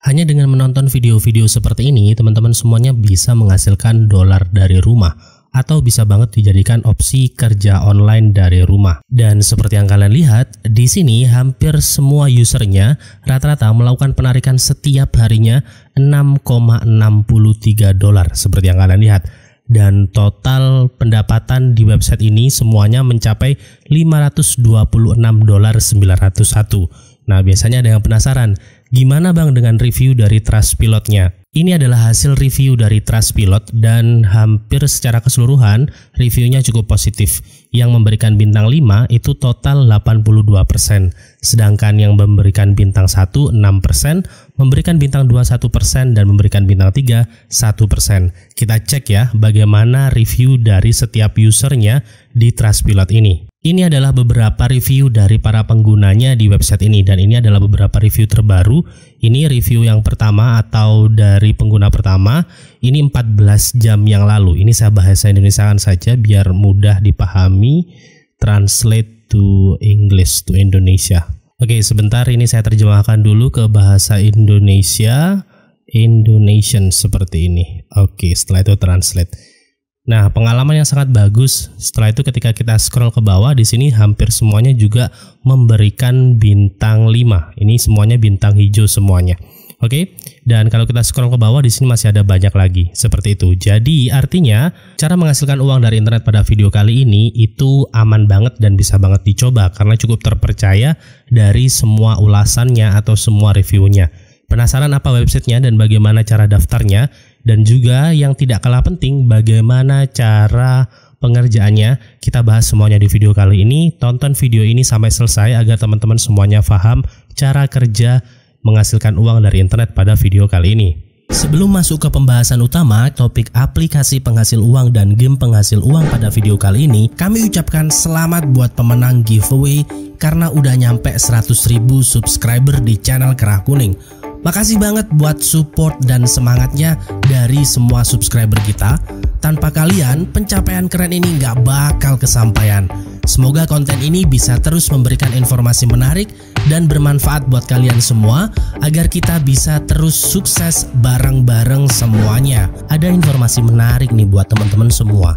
Hanya dengan menonton video-video seperti ini, teman-teman semuanya bisa menghasilkan dolar dari rumah atau bisa banget dijadikan opsi kerja online dari rumah. Dan seperti yang kalian lihat, di sini hampir semua usernya rata-rata melakukan penarikan setiap harinya 6,63 dolar seperti yang kalian lihat. Dan total pendapatan di website ini semuanya mencapai 526 dolar 901. Nah, biasanya ada yang penasaran, Gimana Bang dengan review dari Trustpilotnya? Ini adalah hasil review dari Trustpilot dan hampir secara keseluruhan reviewnya cukup positif. Yang memberikan bintang 5 itu total 82%, sedangkan yang memberikan bintang 1 6%, memberikan bintang 2 1% dan memberikan bintang 3 1%. Kita cek ya bagaimana review dari setiap usernya di Trustpilot ini. Ini adalah beberapa review dari para penggunanya di website ini dan ini adalah beberapa review terbaru. Ini review yang pertama atau dari pengguna pertama. Ini 14 jam yang lalu. Ini saya bahasa Indonesiakan saja biar mudah dipahami. Translate to English to Indonesia. Oke, sebentar ini saya terjemahkan dulu ke bahasa Indonesia. Indonesian seperti ini. Oke, setelah itu translate. Nah, pengalaman yang sangat bagus. Setelah itu ketika kita scroll ke bawah di sini hampir semuanya juga memberikan bintang 5. Ini semuanya bintang hijau semuanya. Oke. Okay? Dan kalau kita scroll ke bawah di sini masih ada banyak lagi seperti itu. Jadi artinya cara menghasilkan uang dari internet pada video kali ini itu aman banget dan bisa banget dicoba karena cukup terpercaya dari semua ulasannya atau semua reviewnya. Penasaran apa websitenya dan bagaimana cara daftarnya? dan juga yang tidak kalah penting bagaimana cara pengerjaannya. Kita bahas semuanya di video kali ini. Tonton video ini sampai selesai agar teman-teman semuanya paham cara kerja menghasilkan uang dari internet pada video kali ini. Sebelum masuk ke pembahasan utama, topik aplikasi penghasil uang dan game penghasil uang pada video kali ini, kami ucapkan selamat buat pemenang giveaway karena udah nyampe 100.000 subscriber di channel Kerah Kuning. Makasih banget buat support dan semangatnya dari semua subscriber kita. Tanpa kalian, pencapaian keren ini nggak bakal kesampaian. Semoga konten ini bisa terus memberikan informasi menarik dan bermanfaat buat kalian semua agar kita bisa terus sukses bareng-bareng semuanya. Ada informasi menarik nih buat teman-teman semua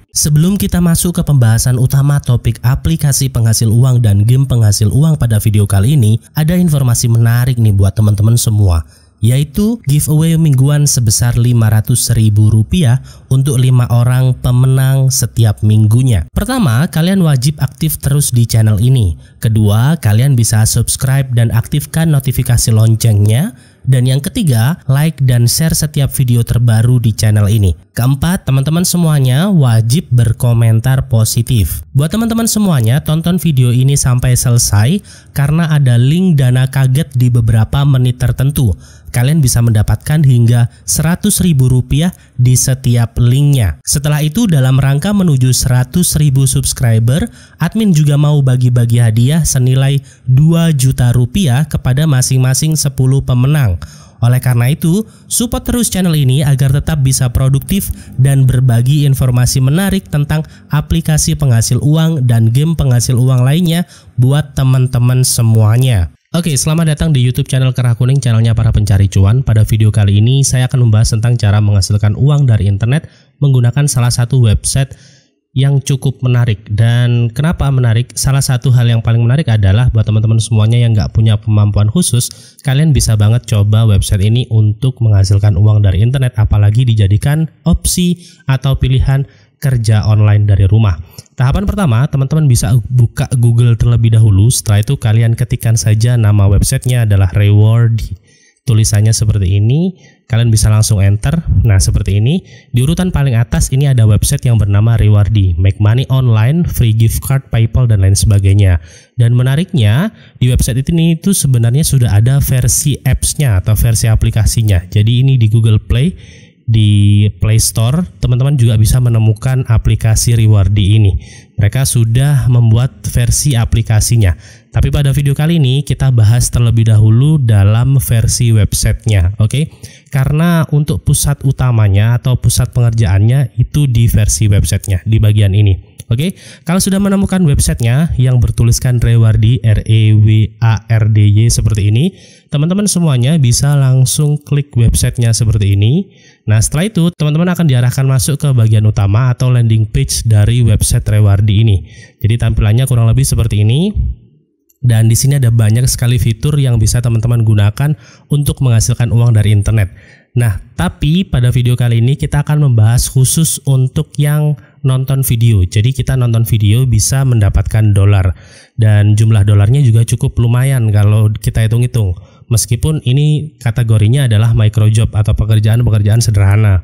Sebelum kita masuk ke pembahasan utama topik aplikasi penghasil uang dan game penghasil uang pada video kali ini, ada informasi menarik nih buat teman-teman semua yaitu giveaway mingguan sebesar Rp500.000 untuk 5 orang pemenang setiap minggunya. Pertama, kalian wajib aktif terus di channel ini. Kedua, kalian bisa subscribe dan aktifkan notifikasi loncengnya dan yang ketiga, like dan share setiap video terbaru di channel ini. Keempat, teman-teman semuanya wajib berkomentar positif. Buat teman-teman semuanya, tonton video ini sampai selesai karena ada link dana kaget di beberapa menit tertentu. Kalian bisa mendapatkan hingga ribu rupiah di setiap linknya. Setelah itu dalam rangka menuju 100.000 subscriber, admin juga mau bagi-bagi hadiah senilai 2 juta rupiah kepada masing-masing 10 pemenang. Oleh karena itu, support terus channel ini agar tetap bisa produktif dan berbagi informasi menarik tentang aplikasi penghasil uang dan game penghasil uang lainnya buat teman-teman semuanya. Oke, selamat datang di YouTube channel Kerah Kuning, channelnya para pencari cuan. Pada video kali ini, saya akan membahas tentang cara menghasilkan uang dari internet menggunakan salah satu website yang cukup menarik. Dan kenapa menarik? Salah satu hal yang paling menarik adalah buat teman-teman semuanya yang nggak punya kemampuan khusus, kalian bisa banget coba website ini untuk menghasilkan uang dari internet, apalagi dijadikan opsi atau pilihan kerja online dari rumah. Tahapan pertama, teman-teman bisa buka Google terlebih dahulu. Setelah itu kalian ketikkan saja nama websitenya adalah reward. Tulisannya seperti ini. Kalian bisa langsung enter. Nah, seperti ini. Di urutan paling atas ini ada website yang bernama Rewardi. Make money online, free gift card, PayPal, dan lain sebagainya. Dan menariknya, di website itu ini itu sebenarnya sudah ada versi apps-nya atau versi aplikasinya. Jadi ini di Google Play di Play Store, teman-teman juga bisa menemukan aplikasi Rewardi ini. Mereka sudah membuat versi aplikasinya. Tapi pada video kali ini kita bahas terlebih dahulu dalam versi websitenya, oke? Okay? Karena untuk pusat utamanya atau pusat pengerjaannya itu di versi websitenya, di bagian ini. Oke, kalau sudah menemukan websitenya yang bertuliskan Rewardi R E W A R D Y seperti ini, teman-teman semuanya bisa langsung klik websitenya seperti ini. Nah, setelah itu teman-teman akan diarahkan masuk ke bagian utama atau landing page dari website Rewardi ini. Jadi tampilannya kurang lebih seperti ini. Dan di sini ada banyak sekali fitur yang bisa teman-teman gunakan untuk menghasilkan uang dari internet. Nah, tapi pada video kali ini kita akan membahas khusus untuk yang nonton video. Jadi kita nonton video bisa mendapatkan dolar dan jumlah dolarnya juga cukup lumayan kalau kita hitung-hitung. Meskipun ini kategorinya adalah micro job atau pekerjaan-pekerjaan sederhana.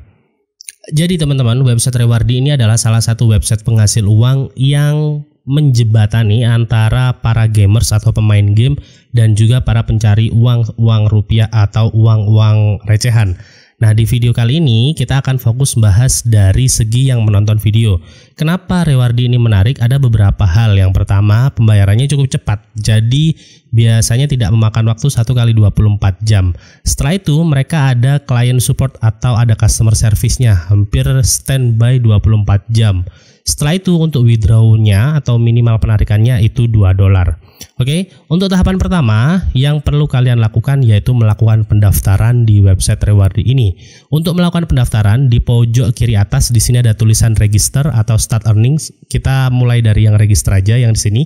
Jadi teman-teman, website Rewardi ini adalah salah satu website penghasil uang yang menjebatani antara para gamers atau pemain game dan juga para pencari uang uang rupiah atau uang uang recehan. Nah, di video kali ini kita akan fokus bahas dari segi yang menonton video. Kenapa Rewardi ini menarik? Ada beberapa hal. Yang pertama, pembayarannya cukup cepat. Jadi, biasanya tidak memakan waktu 1 kali 24 jam. Setelah itu, mereka ada client support atau ada customer service-nya. Hampir standby 24 jam. Setelah itu, untuk withdraw-nya atau minimal penarikannya itu 2 dolar. Oke, untuk tahapan pertama yang perlu kalian lakukan yaitu melakukan pendaftaran di website Rewardi ini. Untuk melakukan pendaftaran di pojok kiri atas di sini ada tulisan register atau start earnings. Kita mulai dari yang register aja yang di sini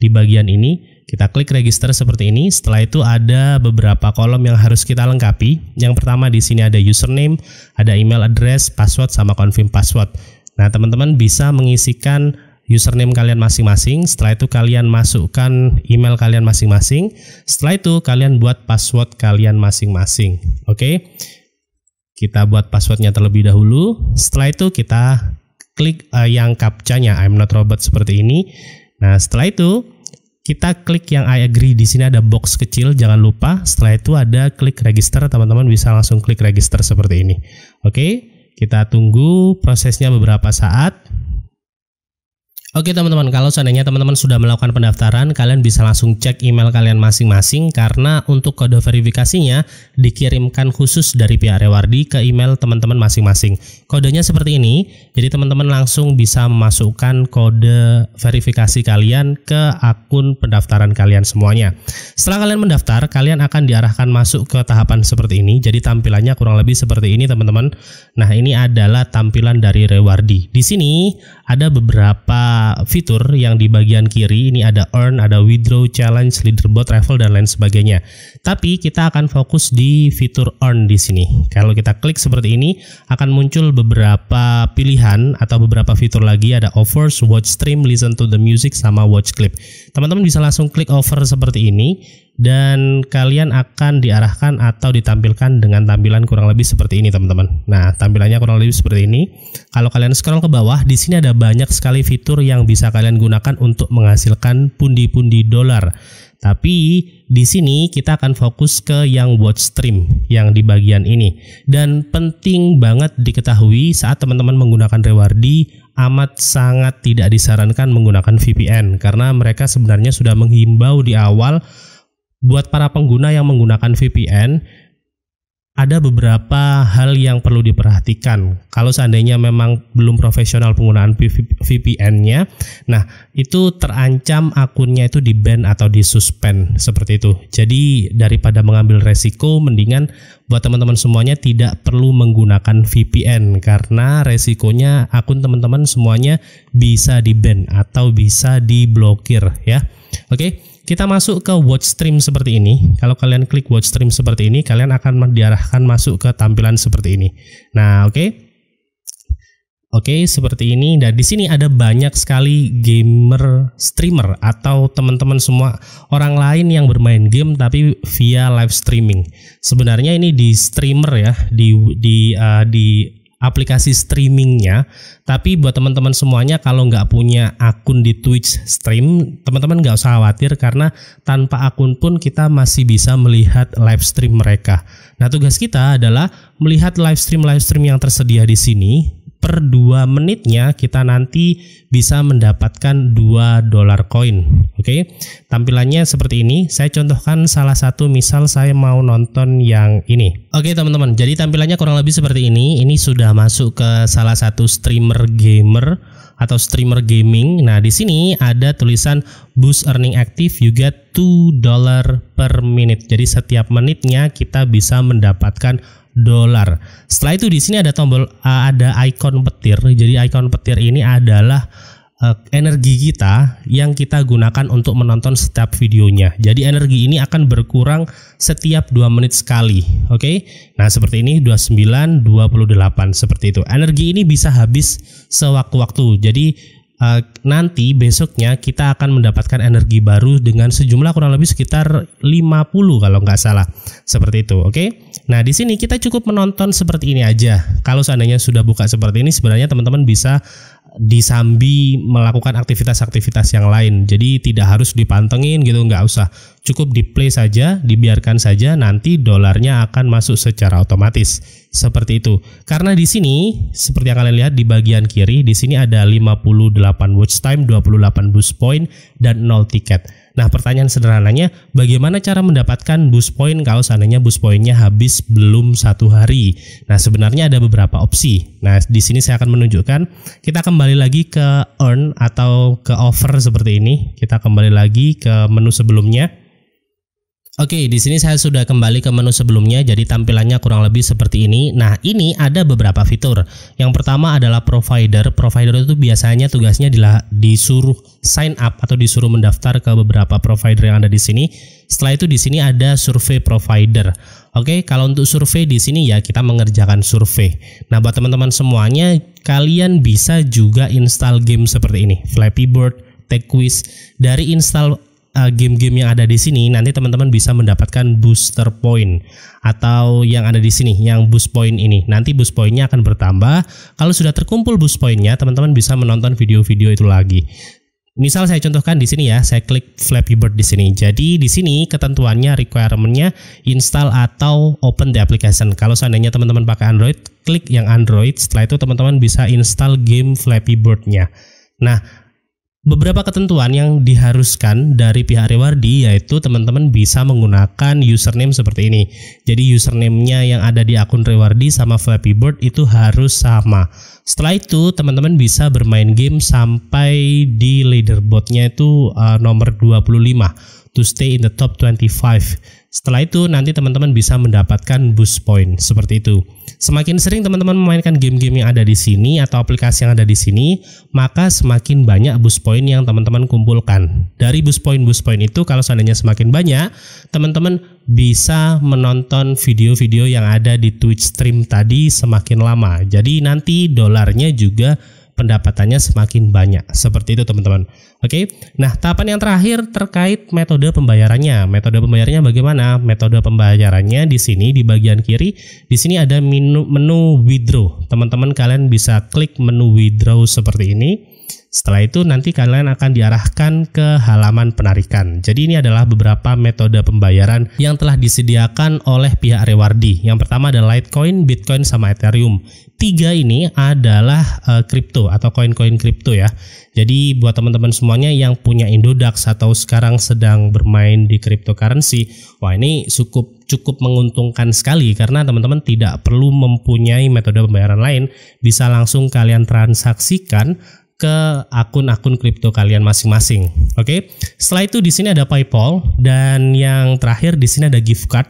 di bagian ini. Kita klik register seperti ini. Setelah itu ada beberapa kolom yang harus kita lengkapi. Yang pertama di sini ada username, ada email address, password sama confirm password. Nah, teman-teman bisa mengisikan username kalian masing-masing. Setelah itu kalian masukkan email kalian masing-masing. Setelah itu kalian buat password kalian masing-masing. Oke. Okay? Kita buat passwordnya terlebih dahulu. Setelah itu kita klik uh, yang captcha-nya I'm not robot seperti ini. Nah, setelah itu kita klik yang I agree di sini ada box kecil jangan lupa setelah itu ada klik register teman-teman bisa langsung klik register seperti ini oke kita tunggu prosesnya beberapa saat Oke teman-teman, kalau seandainya teman-teman sudah melakukan pendaftaran, kalian bisa langsung cek email kalian masing-masing karena untuk kode verifikasinya dikirimkan khusus dari pihak Rewardi ke email teman-teman masing-masing. Kodenya seperti ini, jadi teman-teman langsung bisa memasukkan kode verifikasi kalian ke akun pendaftaran kalian semuanya. Setelah kalian mendaftar, kalian akan diarahkan masuk ke tahapan seperti ini. Jadi tampilannya kurang lebih seperti ini teman-teman. Nah ini adalah tampilan dari Rewardi. Di sini ada beberapa fitur yang di bagian kiri ini ada earn, ada withdraw, challenge, leaderboard, travel dan lain sebagainya. Tapi kita akan fokus di fitur earn di sini. Kalau kita klik seperti ini akan muncul beberapa pilihan atau beberapa fitur lagi ada offers, watch stream, listen to the music sama watch clip. Teman-teman bisa langsung klik over seperti ini dan kalian akan diarahkan atau ditampilkan dengan tampilan kurang lebih seperti ini teman-teman. Nah, tampilannya kurang lebih seperti ini. Kalau kalian scroll ke bawah, di sini ada banyak sekali fitur yang bisa kalian gunakan untuk menghasilkan pundi-pundi dolar. Tapi di sini kita akan fokus ke yang watch stream yang di bagian ini. Dan penting banget diketahui saat teman-teman menggunakan rewardi amat sangat tidak disarankan menggunakan VPN karena mereka sebenarnya sudah menghimbau di awal buat para pengguna yang menggunakan VPN ada beberapa hal yang perlu diperhatikan. Kalau seandainya memang belum profesional penggunaan VPN-nya, nah itu terancam akunnya itu di ban atau di suspend seperti itu. Jadi daripada mengambil resiko, mendingan buat teman-teman semuanya tidak perlu menggunakan VPN karena resikonya akun teman-teman semuanya bisa di ban atau bisa diblokir ya. Oke. Okay? kita masuk ke watch stream seperti ini. Kalau kalian klik watch stream seperti ini, kalian akan diarahkan masuk ke tampilan seperti ini. Nah, oke. Okay. Oke, okay, seperti ini. Dan di sini ada banyak sekali gamer streamer atau teman-teman semua orang lain yang bermain game tapi via live streaming. Sebenarnya ini di streamer ya, di di uh, di aplikasi streamingnya. Tapi buat teman-teman semuanya kalau nggak punya akun di Twitch stream, teman-teman nggak usah khawatir karena tanpa akun pun kita masih bisa melihat live stream mereka. Nah tugas kita adalah melihat live stream live stream yang tersedia di sini per 2 menitnya kita nanti bisa mendapatkan 2 dolar koin. Oke. Tampilannya seperti ini. Saya contohkan salah satu misal saya mau nonton yang ini. Oke, teman-teman. Jadi tampilannya kurang lebih seperti ini. Ini sudah masuk ke salah satu streamer gamer atau streamer gaming. Nah, di sini ada tulisan boost earning active you get 2 dollar per menit. Jadi setiap menitnya kita bisa mendapatkan dolar. Setelah itu di sini ada tombol uh, ada ikon petir. Jadi ikon petir ini adalah e, energi kita yang kita gunakan untuk menonton setiap videonya. Jadi energi ini akan berkurang setiap 2 menit sekali, oke? Okay? Nah, seperti ini 29, 28 seperti itu. Energi ini bisa habis sewaktu-waktu. Jadi Eh, nanti besoknya kita akan mendapatkan energi baru dengan sejumlah kurang lebih sekitar 50 kalau nggak salah. Seperti itu, oke? Okay? Nah, di sini kita cukup menonton seperti ini aja. Kalau seandainya sudah buka seperti ini sebenarnya teman-teman bisa disambi melakukan aktivitas-aktivitas yang lain. Jadi tidak harus dipantengin gitu, nggak usah. Cukup di play saja, dibiarkan saja, nanti dolarnya akan masuk secara otomatis. Seperti itu. Karena di sini, seperti yang kalian lihat di bagian kiri, di sini ada 58 watch time, 28 boost point, dan 0 tiket. Nah, pertanyaan sederhananya, bagaimana cara mendapatkan boost point kalau seandainya boost pointnya habis belum satu hari? Nah, sebenarnya ada beberapa opsi. Nah, di sini saya akan menunjukkan. Kita kembali lagi ke earn atau ke offer seperti ini. Kita kembali lagi ke menu sebelumnya. Oke, di sini saya sudah kembali ke menu sebelumnya, jadi tampilannya kurang lebih seperti ini. Nah, ini ada beberapa fitur. Yang pertama adalah provider. Provider itu biasanya tugasnya adalah disuruh sign up atau disuruh mendaftar ke beberapa provider yang ada di sini. Setelah itu di sini ada survei provider. Oke, kalau untuk survei di sini ya kita mengerjakan survei. Nah, buat teman-teman semuanya, kalian bisa juga install game seperti ini, Flappy Bird, Tech Quiz, dari install Eh, game-game yang ada di sini nanti teman-teman bisa mendapatkan booster point atau yang ada di sini yang boost point ini nanti boost pointnya akan bertambah kalau sudah terkumpul boost pointnya teman-teman bisa menonton video-video itu lagi misal saya contohkan di sini ya saya klik Flappy Bird di sini jadi di sini ketentuannya requirementnya install atau open the application kalau seandainya teman-teman pakai Android klik yang Android setelah itu teman-teman bisa install game Flappy Birdnya. nah beberapa ketentuan yang diharuskan dari pihak rewardi yaitu teman-teman bisa menggunakan username seperti ini jadi username-nya yang ada di akun rewardi sama Flappy Bird itu harus sama setelah itu teman-teman bisa bermain game sampai di leaderboard-nya itu uh, nomor 25 to stay in the top 25 setelah itu nanti teman-teman bisa mendapatkan boost point seperti itu. Semakin sering teman-teman memainkan game-game yang ada di sini atau aplikasi yang ada di sini, maka semakin banyak boost point yang teman-teman kumpulkan. Dari boost point boost point itu kalau seandainya semakin banyak, teman-teman bisa menonton video-video yang ada di Twitch stream tadi semakin lama. Jadi nanti dolarnya juga pendapatannya semakin banyak. Seperti itu teman-teman. Oke. Nah, tahapan yang terakhir terkait metode pembayarannya. Metode pembayarannya bagaimana? Metode pembayarannya di sini di bagian kiri, di sini ada menu, menu withdraw. Teman-teman kalian bisa klik menu withdraw seperti ini. Setelah itu nanti kalian akan diarahkan ke halaman penarikan. Jadi ini adalah beberapa metode pembayaran yang telah disediakan oleh pihak Rewardi. Yang pertama ada Litecoin, Bitcoin, sama Ethereum. Tiga ini adalah eh, kripto uh, atau koin-koin kripto ya. Jadi buat teman-teman semuanya yang punya Indodax atau sekarang sedang bermain di cryptocurrency, wah ini cukup cukup menguntungkan sekali karena teman-teman tidak perlu mempunyai metode pembayaran lain, bisa langsung kalian transaksikan ke akun-akun kripto kalian masing-masing. Oke. Setelah itu di sini ada PayPal dan yang terakhir di sini ada gift card.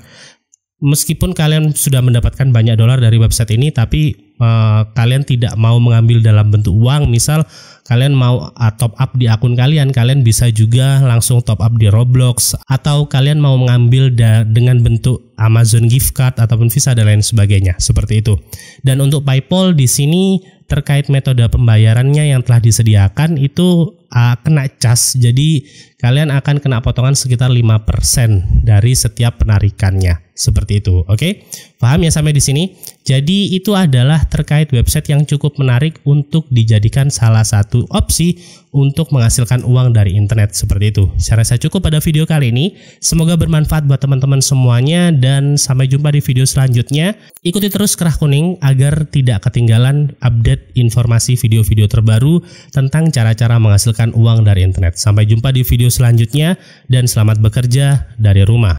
Meskipun kalian sudah mendapatkan banyak dolar dari website ini tapi uh, kalian tidak mau mengambil dalam bentuk uang, misal kalian mau eh, top up di akun kalian, kalian bisa juga langsung top up di Roblox atau kalian mau mengambil dengan bentuk Amazon gift card ataupun Visa dan lain sebagainya, seperti itu. Dan untuk PayPal di sini terkait metode pembayarannya yang telah disediakan itu uh, kena cas. Jadi kalian akan kena potongan sekitar 5% dari setiap penarikannya. Seperti itu, oke? Okay? Paham ya sampai di sini? Jadi itu adalah terkait website yang cukup menarik untuk dijadikan salah satu opsi untuk menghasilkan uang dari internet seperti itu. Saya rasa cukup pada video kali ini. Semoga bermanfaat buat teman-teman semuanya dan sampai jumpa di video selanjutnya. Ikuti terus Kerah Kuning agar tidak ketinggalan update informasi video-video terbaru tentang cara-cara menghasilkan uang dari internet. Sampai jumpa di video selanjutnya dan selamat bekerja dari rumah.